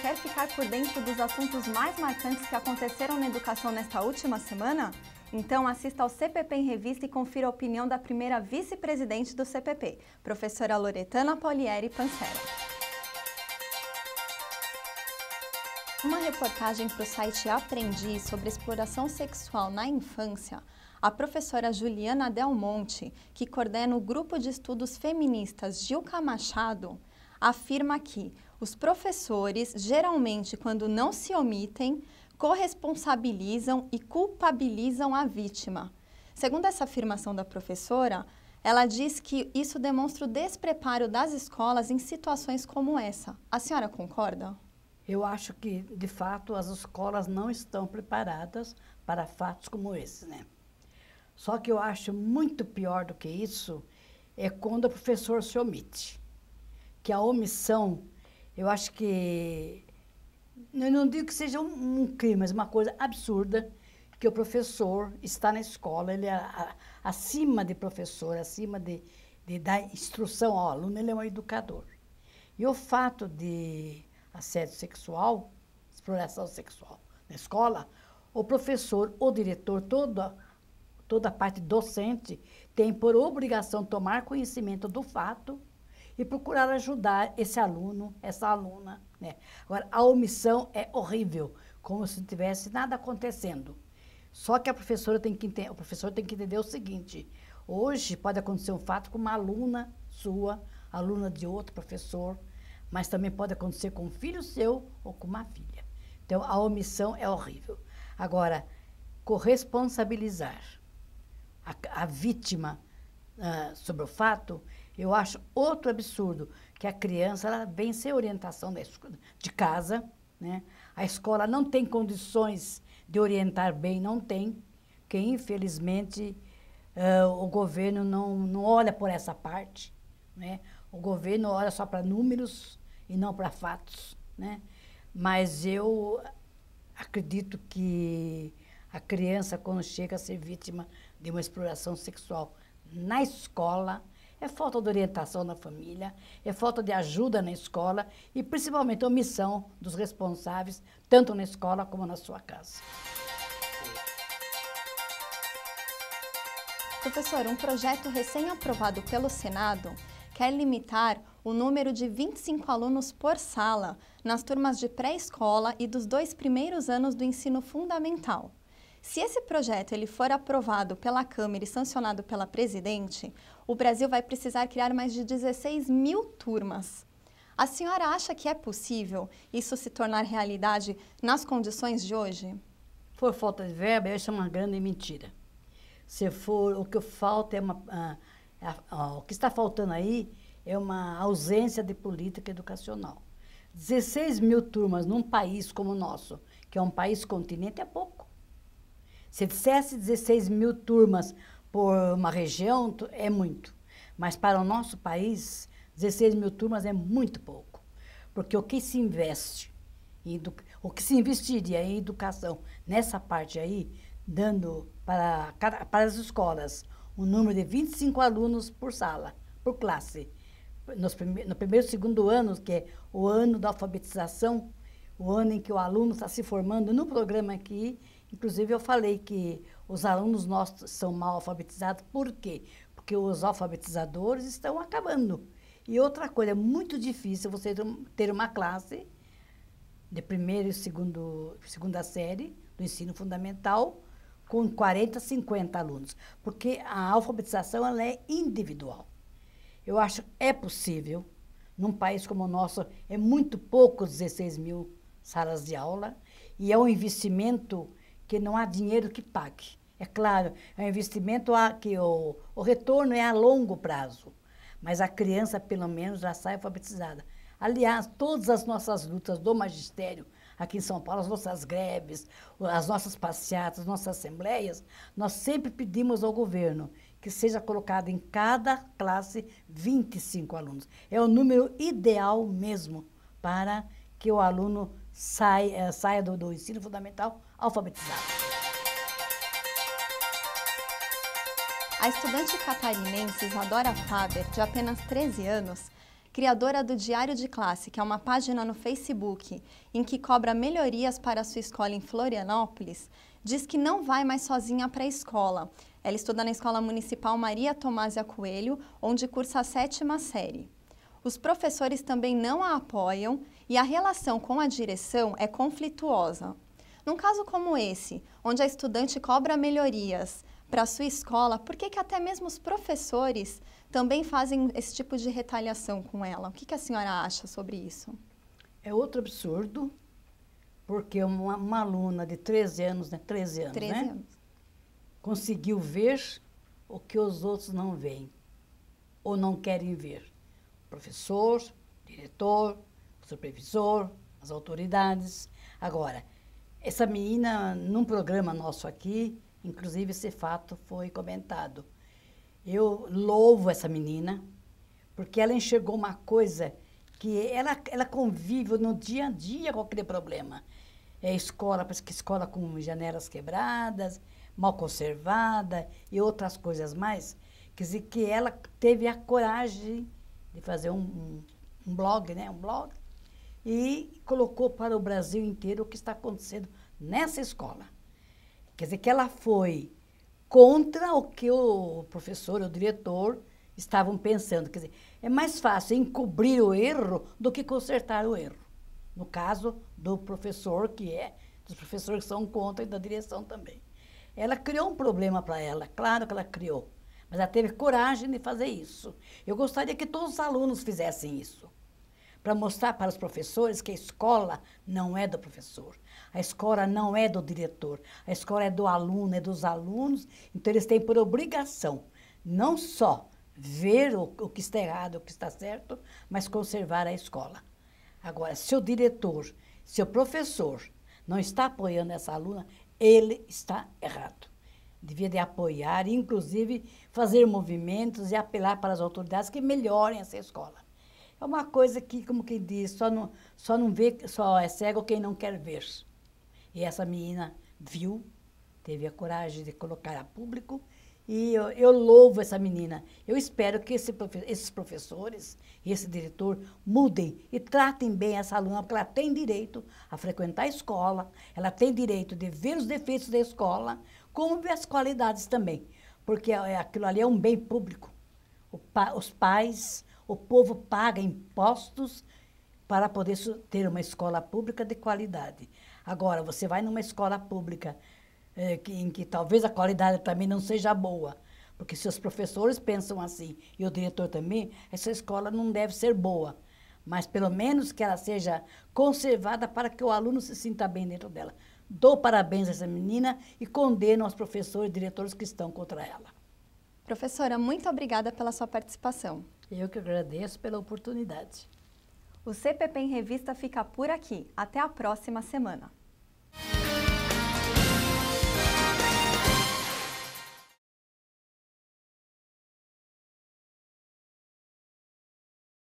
quer ficar por dentro dos assuntos mais marcantes que aconteceram na educação nesta última semana? Então assista ao CPP em Revista e confira a opinião da primeira vice-presidente do CPP, professora Loretana Polieri Pancera. Uma reportagem para o site Aprendi sobre exploração sexual na infância, a professora Juliana Del Monte, que coordena o grupo de estudos feministas Gilca Machado, afirma que os professores, geralmente, quando não se omitem, corresponsabilizam e culpabilizam a vítima. Segundo essa afirmação da professora, ela diz que isso demonstra o despreparo das escolas em situações como essa. A senhora concorda? Eu acho que, de fato, as escolas não estão preparadas para fatos como esse, né? Só que eu acho muito pior do que isso é quando o professor se omite que a omissão, eu acho que, eu não digo que seja um, um crime, mas uma coisa absurda, que o professor está na escola, ele é a, acima de professor, acima de, de dar instrução ao aluno, ele é um educador. E o fato de assédio sexual, exploração sexual na escola, o professor, o diretor, toda, toda a parte docente tem por obrigação tomar conhecimento do fato e procurar ajudar esse aluno, essa aluna. Né? Agora, a omissão é horrível, como se não tivesse nada acontecendo. Só que a professora tem que entender, o professor tem que entender o seguinte: hoje pode acontecer um fato com uma aluna sua, aluna de outro professor, mas também pode acontecer com um filho seu ou com uma filha. Então, a omissão é horrível. Agora, corresponsabilizar a, a vítima uh, sobre o fato eu acho outro absurdo que a criança ela vem sem orientação de casa, né? A escola não tem condições de orientar bem, não tem, porque infelizmente o governo não, não olha por essa parte, né? O governo olha só para números e não para fatos, né? Mas eu acredito que a criança quando chega a ser vítima de uma exploração sexual na escola, é falta de orientação na família, é falta de ajuda na escola e principalmente omissão dos responsáveis, tanto na escola como na sua casa. Professor, um projeto recém-aprovado pelo Senado quer limitar o número de 25 alunos por sala nas turmas de pré-escola e dos dois primeiros anos do ensino fundamental. Se esse projeto ele for aprovado pela Câmara e sancionado pela presidente, o Brasil vai precisar criar mais de 16 mil turmas. A senhora acha que é possível isso se tornar realidade nas condições de hoje? Por falta de verba, isso é uma grande mentira. Se for, o que falta é uma. o que está faltando aí é uma ausência de política educacional. 16 mil turmas num país como o nosso, que é um país continente, é pouco. Se dissesse 16 mil turmas por uma região, é muito. Mas para o nosso país, 16 mil turmas é muito pouco. Porque o que se investe, o que se investiria em educação nessa parte aí, dando para, para as escolas um número de 25 alunos por sala, por classe, nos prime no primeiro e segundo ano, que é o ano da alfabetização, o ano em que o aluno está se formando no programa aqui, Inclusive, eu falei que os alunos nossos são mal alfabetizados, por quê? Porque os alfabetizadores estão acabando. E outra coisa, é muito difícil você ter uma classe de primeiro e segundo, segunda série do ensino fundamental com 40, 50 alunos, porque a alfabetização ela é individual. Eu acho que é possível, num país como o nosso, é muito pouco 16 mil salas de aula, e é um investimento que não há dinheiro que pague. É claro, é um investimento a, que o, o retorno é a longo prazo, mas a criança, pelo menos, já sai alfabetizada. Aliás, todas as nossas lutas do magistério aqui em São Paulo, as nossas greves, as nossas passeatas, as nossas assembleias, nós sempre pedimos ao governo que seja colocado em cada classe 25 alunos. É o número ideal mesmo para que o aluno saia, eh, saia do, do ensino fundamental Alfabetizada. A estudante catarinense Isadora Faber, de apenas 13 anos, criadora do Diário de Classe, que é uma página no Facebook em que cobra melhorias para sua escola em Florianópolis, diz que não vai mais sozinha para a escola. Ela estuda na Escola Municipal Maria Tomásia Coelho, onde cursa a sétima série. Os professores também não a apoiam e a relação com a direção é conflituosa. Num caso como esse, onde a estudante cobra melhorias para a sua escola, por que, que até mesmo os professores também fazem esse tipo de retaliação com ela? O que, que a senhora acha sobre isso? É outro absurdo, porque uma, uma aluna de 13 anos, né? 13 anos, 13 né? anos. Conseguiu ver o que os outros não veem ou não querem ver. O professor, diretor, supervisor, as autoridades. Agora, essa menina, num programa nosso aqui, inclusive esse fato foi comentado. Eu louvo essa menina, porque ela enxergou uma coisa que ela, ela convive no dia a dia com aquele problema. É escola, parece que escola com janelas quebradas, mal conservada e outras coisas mais. Quer dizer, que ela teve a coragem de fazer um, um, um blog, né? Um blog e colocou para o Brasil inteiro o que está acontecendo nessa escola. Quer dizer, que ela foi contra o que o professor, o diretor, estavam pensando. Quer dizer, é mais fácil encobrir o erro do que consertar o erro. No caso do professor, que é, dos professores que são contra e da direção também. Ela criou um problema para ela, claro que ela criou, mas ela teve coragem de fazer isso. Eu gostaria que todos os alunos fizessem isso para mostrar para os professores que a escola não é do professor, a escola não é do diretor, a escola é do aluno, é dos alunos, então eles têm por obrigação não só ver o, o que está errado, o que está certo, mas conservar a escola. Agora, se o diretor, se o professor não está apoiando essa aluna, ele está errado. Devia de apoiar, inclusive fazer movimentos e apelar para as autoridades que melhorem essa escola. É uma coisa que, como quem diz, só não, só não vê, só é cego quem não quer ver. E essa menina viu, teve a coragem de colocar a público, e eu, eu louvo essa menina. Eu espero que esse, esses professores e esse diretor mudem e tratem bem essa aluna, porque ela tem direito a frequentar a escola, ela tem direito de ver os defeitos da escola, como ver as qualidades também, porque é, aquilo ali é um bem público. Pa, os pais, o povo paga impostos para poder ter uma escola pública de qualidade. Agora, você vai numa escola pública eh, que, em que talvez a qualidade também não seja boa, porque se os professores pensam assim e o diretor também, essa escola não deve ser boa, mas pelo menos que ela seja conservada para que o aluno se sinta bem dentro dela. Dou parabéns a essa menina e condeno os professores e diretores que estão contra ela. Professora, muito obrigada pela sua participação. Eu que agradeço pela oportunidade. O CPP em Revista fica por aqui. Até a próxima semana.